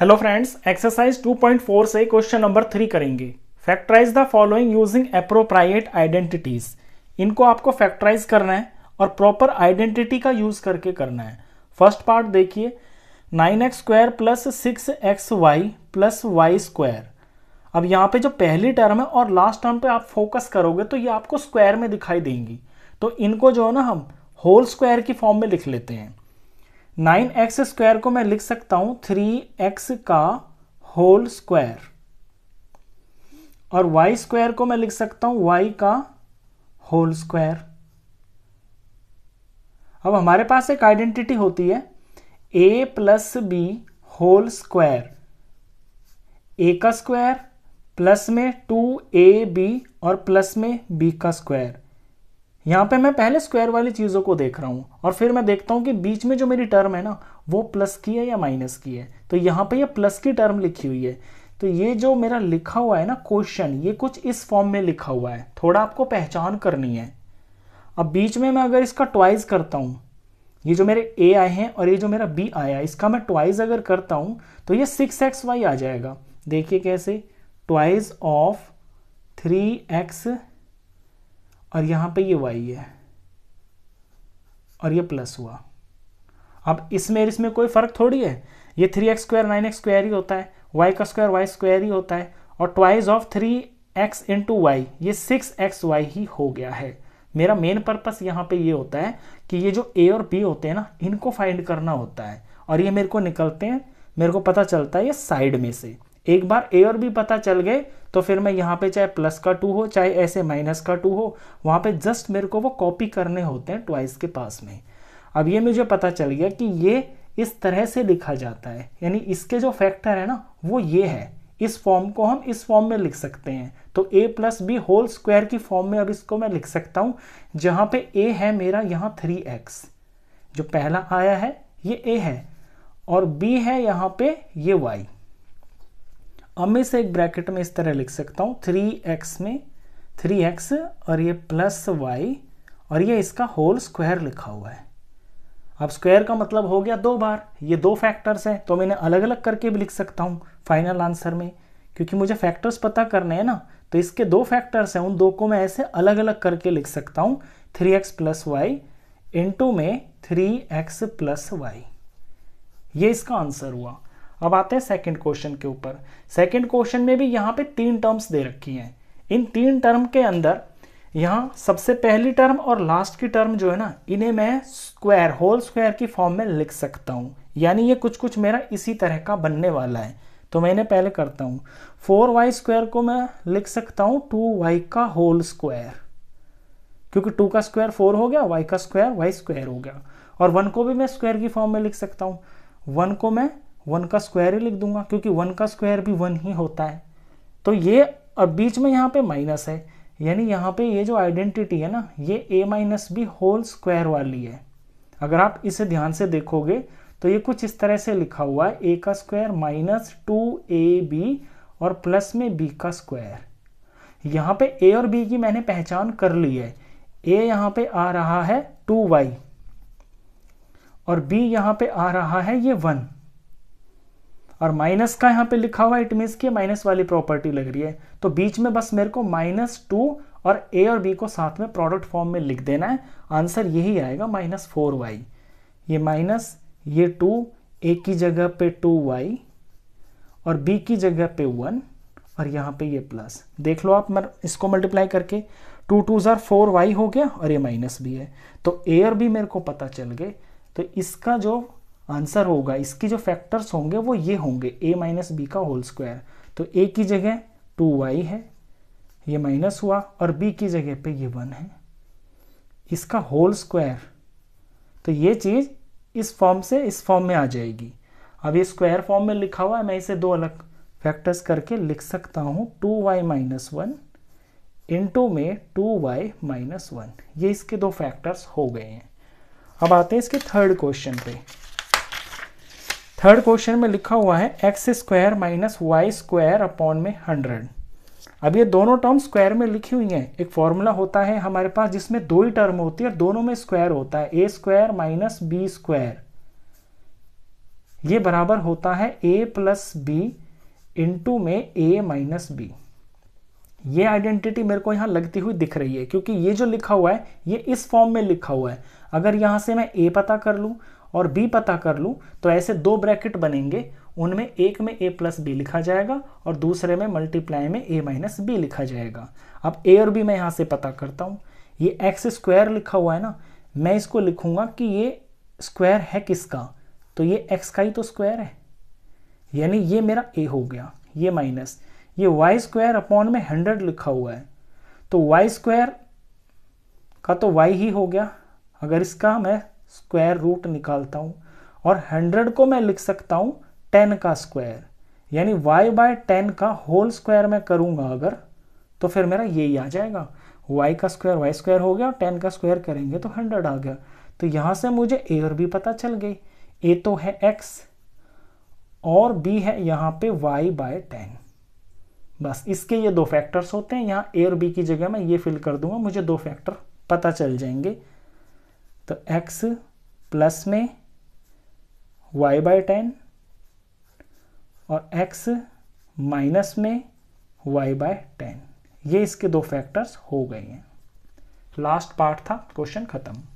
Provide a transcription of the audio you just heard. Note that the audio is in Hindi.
हेलो फ्रेंड्स एक्सरसाइज 2.4 से क्वेश्चन नंबर थ्री करेंगे factorise the following using appropriate identities इनको आपको फैक्टराइज करना है और प्रॉपर आइडेंटिटी का यूज करके करना है फर्स्ट पार्ट देखिए nine X square plus six X Y plus Y square अब यहाँ पे जो पहली टर्म है और लास्ट टर्म पे आप फोकस करोगे तो ये आपको स्क्वायर में दिखाई देंगी तो इनको जो है ना हम होल स्क्वायर की फॉर्म में लिख लेते हैं नाइन एक्स स्क्वायर को मैं लिख सकता हूं थ्री एक्स का होल स्क्वायर और वाई स्क्वायर को मैं लिख सकता हूं वाई का होल स्क्वायर अब हमारे पास एक आइडेंटिटी होती है A plus B whole square A का स्क्वायर प्लस में टू ए बी और प्लस में बी का स्क्वायर यहाँ पे मैं पहले स्क्वायर वाली चीज़ों को देख रहा हूँ और फिर मैं देखता हूँ कि बीच में जो मेरी टर्म है ना वो प्लस की है या माइनस की है तो यहाँ पे ये यह प्लस की टर्म लिखी हुई है तो ये जो मेरा लिखा हुआ है ना क्वेश्चन ये कुछ इस फॉर्म में लिखा हुआ है थोड़ा आपको पहचान करनी है अब बीच में मैं अगर इसका ट्वाइस करता हूँ ये जो मेरे ए आए हैं और ये जो मेरा बी आया इसका मैं ट्वाइस अगर करता हूँ तो ये सिक्स एक्स वाई आ जाएगा देखिए कैसे ट्वाइस ऑफ थ्री एक्स और यहाँ पे ये वाई है और ये प्लस हुआ अब इसमें और इसमें कोई फ़र्क थोड़ी है ये three X square nine X square ही होता है वाई का स्क्वायर वाई स्क्वायर ही होता है और twice of three X into Y ये सिक्स एक्स वाई ही हो गया है मेरा मेन पर्पस यहाँ पे ये होता है कि ये जो ए और बी होते हैं ना इनको फाइंड करना होता है और ये मेरे को निकलते हैं मेरे को पता चलता है ये साइड में से एक बार ए और बी पता चल गए तो फिर मैं यहाँ पे चाहे प्लस का टू हो चाहे ऐसे माइनस का टू हो वहाँ पे जस्ट मेरे को वो कॉपी करने होते हैं ट्वाइस के पास में अब ये मुझे पता चल गया कि ये इस तरह से लिखा जाता है यानी इसके जो फैक्टर है ना वो ये है इस फॉर्म को हम इस फॉर्म में लिख सकते हैं तो A plus B whole square की फॉर्म में अब इसको मैं लिख सकता हूँ जहाँ पे ए है मेरा यहाँ थ्री एक्स जो पहला आया है ये ए है और बी है यहाँ पे ये वाई अब मैं इसे एक ब्रैकेट में इस तरह लिख सकता हूँ थ्री एक्स में थ्री एक्स और ये प्लस वाई और ये इसका होल स्क्वायर लिखा हुआ है अब स्क्वायर का मतलब हो गया दो बार ये दो फैक्टर्स हैं तो मैंने अलग अलग करके भी लिख सकता हूँ फाइनल आंसर में क्योंकि मुझे फैक्टर्स पता करने हैं ना तो इसके दो फैक्टर्स हैं उन दो को मैं ऐसे अलग अलग करके लिख सकता हूँ three X plus Y into में थ्री एक्स प्लस वाई ये इसका आंसर हुआ अब आते हैं सेकंड क्वेश्चन के ऊपर सेकंड क्वेश्चन में भी यहाँ पे तीन टर्म्स दे रखी हैं इन तीन टर्म के अंदर यहाँ सबसे पहली टर्म और लास्ट की टर्म जो है ना इन्हें मैं स्क्वायर होल स्क्वायर की फॉर्म में लिख सकता हूँ यानी ये कुछ कुछ मेरा इसी तरह का बनने वाला है तो मैं इन्हें पहले करता हूँ फोर वाई स्क्वायर को मैं लिख सकता हूँ टू वाई का होल स्क्वायर क्योंकि टू का स्क्वायर फोर हो गया वाई का स्क्वायर वाई स्क्वायर हो गया और वन को भी मैं स्क्वायर की फॉर्म में लिख सकता हूँ वन को मैं वन का स्क्वायर ही लिख दूंगा क्योंकि वन का स्क्वायर भी वन ही होता है तो ये और बीच में यहाँ पे माइनस है यानी यहाँ पे ये जो आइडेंटिटी है ना ये A minus B whole square वाली है अगर आप इसे ध्यान से देखोगे तो ये कुछ इस तरह से लिखा हुआ है ए का square minus two A B और प्लस में बी का स्क्वायर यहाँ पे ए और बी की मैंने पहचान कर ली है ए यहाँ पे आ रहा है टू वाई और बी यहाँ पे आ रहा है ये वन और माइनस का यहाँ पे लिखा हुआ इट मीन्स कि माइनस वाली प्रॉपर्टी लग रही है तो बीच में बस मेरे को माइनस टू और ए और बी को साथ में प्रोडक्ट फॉर्म में लिख देना है आंसर यही आएगा माइनस फोर वाई ये माइनस ये टू ए की जगह पे टू वाई और बी की जगह पे वन और यहाँ पे ये प्लस देख लो आप इसको मल्टीप्लाई करके टू टू ज़ार फोर वाई हो गया और ये माइनस भी है तो ए और बी मेरे को पता चल गए तो इसका जो आंसर होगा इसकी जो फैक्टर्स होंगे वो ये होंगे ए माइनस बी का होल स्क्वायर तो ए की जगह टू वाई है ये माइनस हुआ और बी की जगह पे ये वन है इसका होल स्क्वायर तो ये चीज़ इस फॉर्म से इस फॉर्म में आ जाएगी अब ये स्क्वायर फॉर्म में लिखा हुआ है मैं इसे दो अलग फैक्टर्स करके लिख सकता हूँ two Y minus one into में टू वाई माइनस वन ये इसके दो फैक्टर्स हो गए हैं अब आते हैं इसके थर्ड क्वेश्चन पे थर्ड क्वेश्चन में लिखा हुआ है X square minus Y square upon में हंड्रेड अब ये दोनों टर्म स्क्वायर में लिखी हुई हैं एक फॉर्मूला होता है हमारे पास जिसमें दो ही टर्म होती है और दोनों में स्क्वायर होता है A square minus B square ये बराबर होता है ए प्लस बी इंटू में ए माइनस बी ये आइडेंटिटी मेरे को यहाँ लगती हुई दिख रही है क्योंकि ये जो लिखा हुआ है ये इस फॉर्म में लिखा हुआ है अगर यहाँ से मैं ए पता कर लूँ और बी पता कर लूँ तो ऐसे दो ब्रैकेट बनेंगे उनमें एक में ए प्लस बी लिखा जाएगा और दूसरे में मल्टीप्लाई में ए माइनस बी लिखा जाएगा अब ए और बी मैं यहाँ से पता करता हूँ ये एक्स स्क्वायर लिखा हुआ है ना मैं इसको लिखूँगा कि ये स्क्वायर है किसका तो ये एक्स का ही तो स्क्वायर है यानी ये मेरा ए हो गया ये माइनस ये वाई स्क्वायर अपॉन में हंड्रेड लिखा हुआ है तो वाई स्क्वायर का तो वाई ही हो गया अगर इसका मैं स्क्वायर रूट निकालता हूँ और 100 को मैं लिख सकता हूँ 10 का स्क्वायर यानी y बाय टेन का होल स्क्वायर मैं करूँगा अगर तो फिर मेरा यही आ जाएगा y का स्क्वायर y स्क्वायर हो गया और 10 का स्क्वायर करेंगे तो 100 आ गया तो यहाँ से मुझे ए और बी पता चल गई ए तो है x और बी है यहाँ पे y बाय टेन बस इसके ये दो फैक्टर्स होते हैं यहाँ ए और बी की जगह मैं ये फिल कर दूंगा मुझे दो फैक्टर पता चल जाएंगे तो x प्लस में y बाय टेन और x माइनस में y बाय टेन ये इसके दो फैक्टर्स हो गए हैं लास्ट पार्ट था क्वेश्चन खत्म